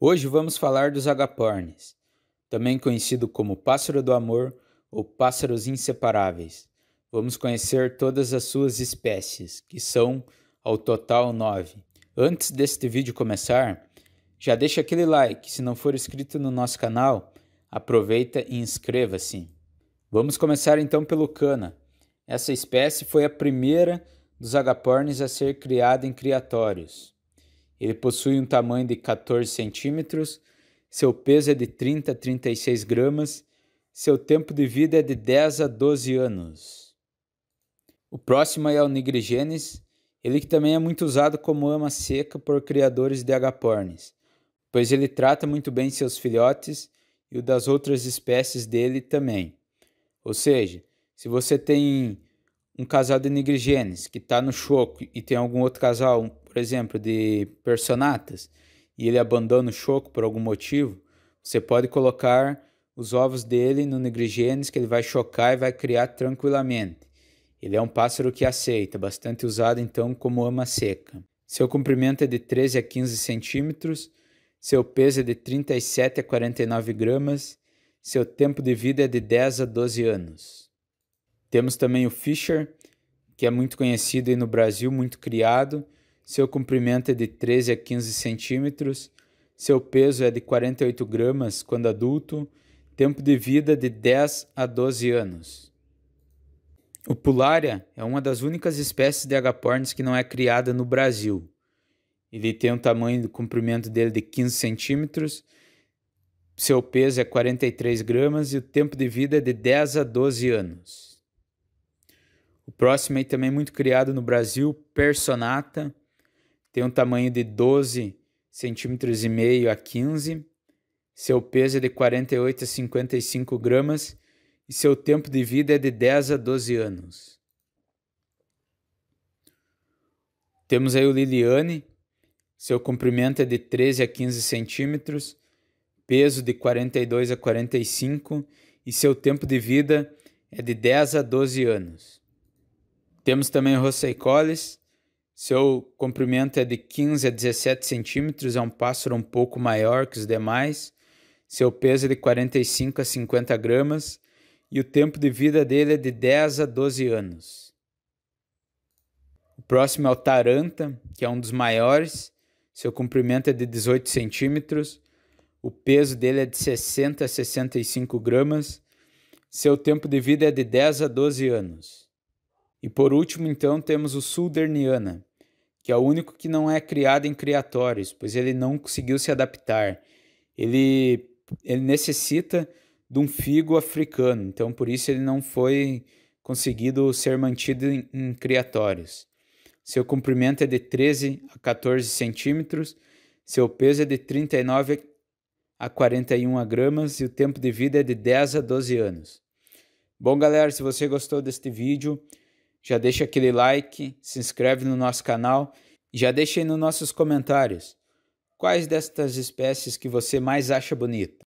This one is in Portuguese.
Hoje vamos falar dos agapornis, também conhecido como pássaro do amor ou pássaros inseparáveis. Vamos conhecer todas as suas espécies, que são ao total nove. Antes deste vídeo começar, já deixa aquele like, se não for inscrito no nosso canal, aproveita e inscreva-se. Vamos começar então pelo cana. Essa espécie foi a primeira dos agapornis a ser criada em criatórios. Ele possui um tamanho de 14 centímetros, seu peso é de 30 a 36 gramas, seu tempo de vida é de 10 a 12 anos. O próximo é o Nigrigenes, ele que também é muito usado como ama seca por criadores de agapornis, pois ele trata muito bem seus filhotes e o das outras espécies dele também. Ou seja, se você tem um casal de nigrigenes que está no choco e tem algum outro casal por exemplo, de personatas, e ele abandona o choco por algum motivo, você pode colocar os ovos dele no negrigênis que ele vai chocar e vai criar tranquilamente. Ele é um pássaro que aceita, bastante usado então como ama seca. Seu comprimento é de 13 a 15 centímetros, seu peso é de 37 a 49 gramas, seu tempo de vida é de 10 a 12 anos. Temos também o Fischer, que é muito conhecido aí no Brasil, muito criado, seu comprimento é de 13 a 15 centímetros, seu peso é de 48 gramas quando adulto, tempo de vida de 10 a 12 anos. O Pulária é uma das únicas espécies de agapornis que não é criada no Brasil. Ele tem um tamanho do comprimento dele de 15 centímetros, seu peso é 43 gramas e o tempo de vida é de 10 a 12 anos. O próximo aí é também muito criado no Brasil, Personata, tem um tamanho de 12 centímetros e meio a 15, seu peso é de 48 a 55 gramas e seu tempo de vida é de 10 a 12 anos. Temos aí o Liliane, seu comprimento é de 13 a 15 centímetros, peso de 42 a 45 e seu tempo de vida é de 10 a 12 anos. Temos também o Rossei Collis, seu comprimento é de 15 a 17 centímetros, é um pássaro um pouco maior que os demais. Seu peso é de 45 a 50 gramas e o tempo de vida dele é de 10 a 12 anos. O próximo é o taranta, que é um dos maiores. Seu comprimento é de 18 centímetros. O peso dele é de 60 a 65 gramas. Seu tempo de vida é de 10 a 12 anos. E por último, então, temos o Sulderniana, que é o único que não é criado em criatórios, pois ele não conseguiu se adaptar. Ele, ele necessita de um figo africano, então por isso ele não foi conseguido ser mantido em, em criatórios. Seu comprimento é de 13 a 14 centímetros, seu peso é de 39 a 41 gramas e o tempo de vida é de 10 a 12 anos. Bom, galera, se você gostou deste vídeo, já deixa aquele like, se inscreve no nosso canal e já deixa aí nos nossos comentários quais destas espécies que você mais acha bonita.